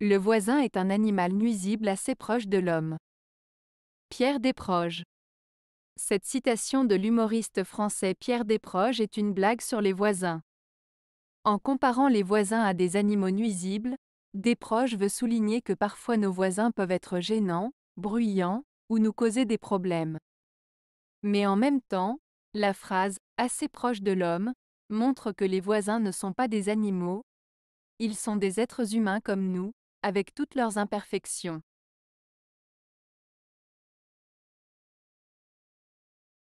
Le voisin est un animal nuisible assez proche de l'homme. Pierre Desproges. Cette citation de l'humoriste français Pierre Desproges est une blague sur les voisins. En comparant les voisins à des animaux nuisibles, Desproges veut souligner que parfois nos voisins peuvent être gênants, bruyants, ou nous causer des problèmes. Mais en même temps, la phrase assez proche de l'homme montre que les voisins ne sont pas des animaux, ils sont des êtres humains comme nous, avec toutes leurs imperfections.